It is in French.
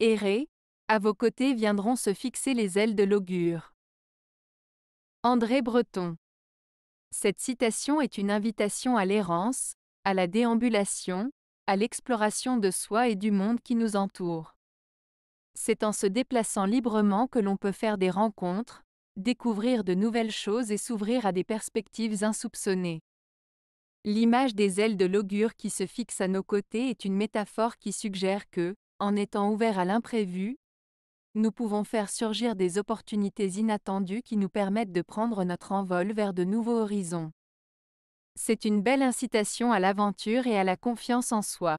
errez, à vos côtés viendront se fixer les ailes de l'augure. André Breton. Cette citation est une invitation à l'errance, à la déambulation, à l'exploration de soi et du monde qui nous entoure. C'est en se déplaçant librement que l'on peut faire des rencontres, découvrir de nouvelles choses et s'ouvrir à des perspectives insoupçonnées. L'image des ailes de l'augure qui se fixe à nos côtés est une métaphore qui suggère que, en étant ouvert à l'imprévu, nous pouvons faire surgir des opportunités inattendues qui nous permettent de prendre notre envol vers de nouveaux horizons. C'est une belle incitation à l'aventure et à la confiance en soi.